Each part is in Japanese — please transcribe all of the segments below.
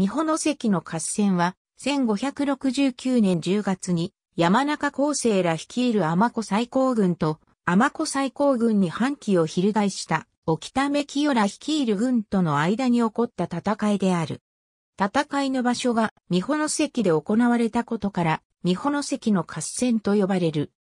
三保の関の合戦は、1569年10月に、山中厚生ら率いる天子最高軍と、天子最高軍に反旗を翻した、沖田目清ら率いる軍との間に起こった戦いである。戦いの場所が、三保の関で行われたことから、三保の関の合戦と呼ばれる。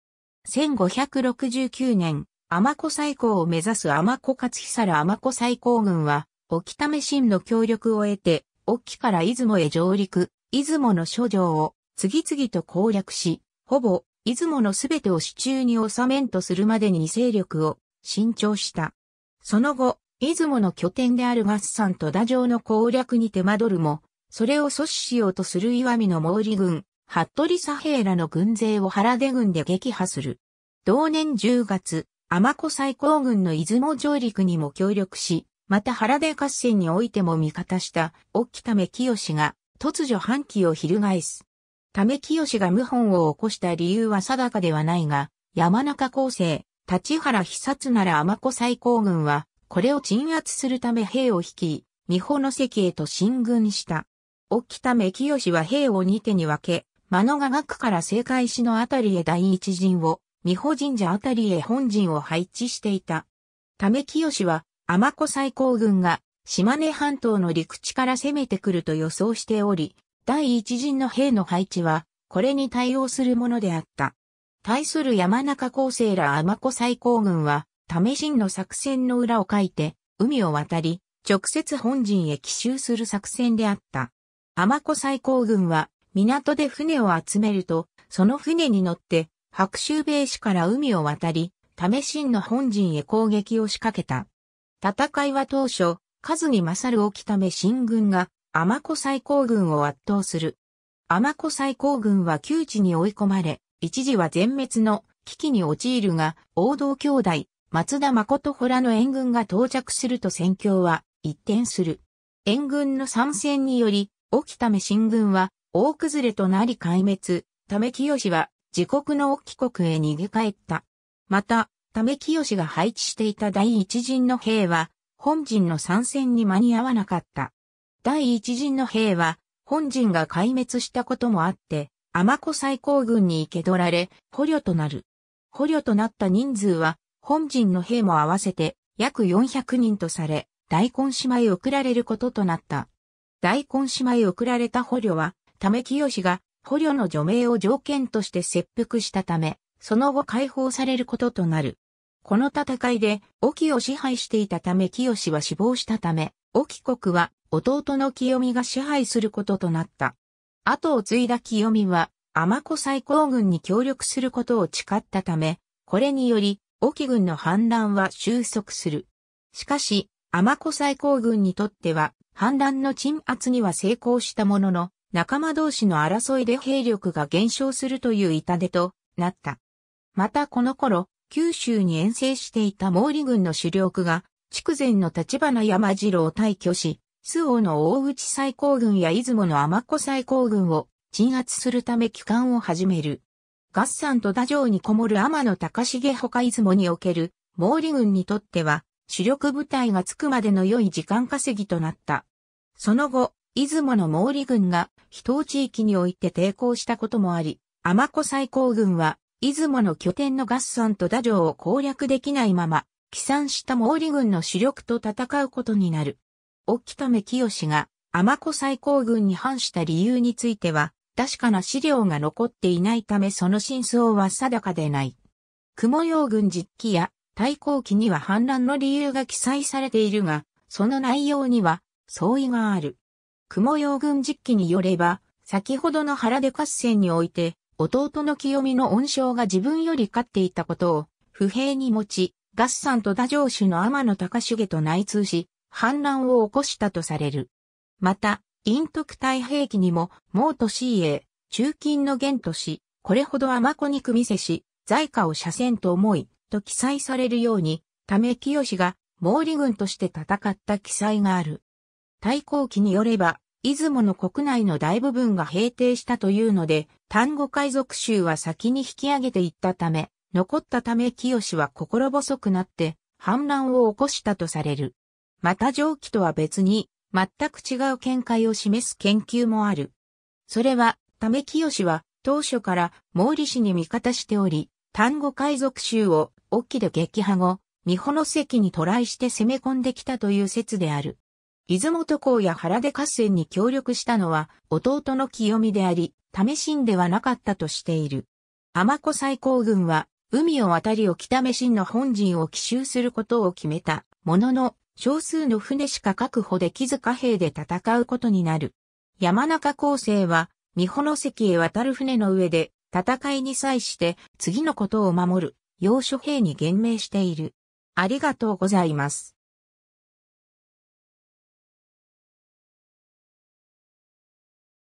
1569年、天子最高を目指す天子勝久ら天子最高軍は、沖田目新の協力を得て、沖から出雲へ上陸、出雲の諸城を次々と攻略し、ほぼ出雲のすべてを手中に収めんとするまでに勢力を伸長した。その後、出雲の拠点である合算と打城の攻略に手間取るも、それを阻止しようとする岩見の毛利軍、服部左平らの軍勢を原出軍で撃破する。同年10月、天子最高軍の出雲上陸にも協力し、また原田合戦においても味方した、沖め清が、突如反旗を翻す。め清が謀反を起こした理由は定かではないが、山中康生、立原必殺なら甘子最高軍は、これを鎮圧するため兵を率い、三保の関へと進軍した。沖め清は兵を二手に分け、間野雅学から正解しのあたりへ第一陣を、三保神社あたりへ本陣を配置していた。め清は天子最高軍が島根半島の陸地から攻めてくると予想しており、第一陣の兵の配置は、これに対応するものであった。対する山中高生ら天子最高軍は、試しの作戦の裏を書いて、海を渡り、直接本陣へ奇襲する作戦であった。天子最高軍は、港で船を集めると、その船に乗って、白州米市から海を渡り、試しの本陣へ攻撃を仕掛けた。戦いは当初、数に勝る沖ため新軍が、天子最高軍を圧倒する。天子最高軍は窮地に追い込まれ、一時は全滅の危機に陥るが、王道兄弟、松田誠らの援軍が到着すると戦況は一転する。援軍の参戦により、沖ため新軍は大崩れとなり壊滅、ため清は自国の沖国へ逃げ帰った。また、ため清が配置していた第一陣の兵は、本陣の参戦に間に合わなかった。第一陣の兵は、本陣が壊滅したこともあって、天子最高軍に受け取られ、捕虜となる。捕虜となった人数は、本陣の兵も合わせて、約400人とされ、大根島へ送られることとなった。大根島へ送られた捕虜は、ため清が捕虜の除名を条件として切腹したため、その後解放されることとなる。この戦いで、沖を支配していたため清は死亡したため、沖国は弟の清美が支配することとなった。後を継いだ清美は、天子最高軍に協力することを誓ったため、これにより、沖軍の反乱は収束する。しかし、天子最高軍にとっては、反乱の鎮圧には成功したものの、仲間同士の争いで兵力が減少するという痛手となった。またこの頃、九州に遠征していた毛利軍の主力が、筑前の立花山次郎を退去し、周防の大内最高軍や出雲の天子最高軍を鎮圧するため帰還を始める。合算と太城にこもる天野隆重他出雲における毛利軍にとっては、主力部隊がつくまでの良い時間稼ぎとなった。その後、出雲の毛利軍が、秘湯地域において抵抗したこともあり、天子最高軍は、出雲の拠点の合算と打城を攻略できないまま、帰参した毛利軍の主力と戦うことになる。沖為清が天子最高軍に反した理由については、確かな資料が残っていないためその真相は定かでない。雲陽軍実機や対抗期には反乱の理由が記載されているが、その内容には相違がある。雲陽軍実機によれば、先ほどの原で合戦において、弟の清美の恩賞が自分より勝っていたことを不平に持ち、ガッサンと打上主の天野高重と内通し、反乱を起こしたとされる。また、陰徳太平記にも、毛都市営、中近の元都市、これほど甘子に組みせし、在家を斜線と思い、と記載されるように、ため清が毛利軍として戦った記載がある。太閤記によれば、出雲の国内の大部分が平定したというので、丹後海賊衆は先に引き上げていったため、残ったため清は心細くなって反乱を起こしたとされる。また上記とは別に全く違う見解を示す研究もある。それは、ため清は当初から毛利氏に味方しており、丹後海賊衆を沖で撃破後、三保の関に渡来して攻め込んできたという説である。出雲渡航や原出合戦に協力したのは弟の清美であり、試しんではなかったとしている。天子最高軍は、海を渡り沖試しんの本陣を奇襲することを決めた、ものの、少数の船しか確保できず貨幣で戦うことになる。山中高生は、三保の関へ渡る船の上で、戦いに際して、次のことを守る、要所兵に言命している。ありがとうございます。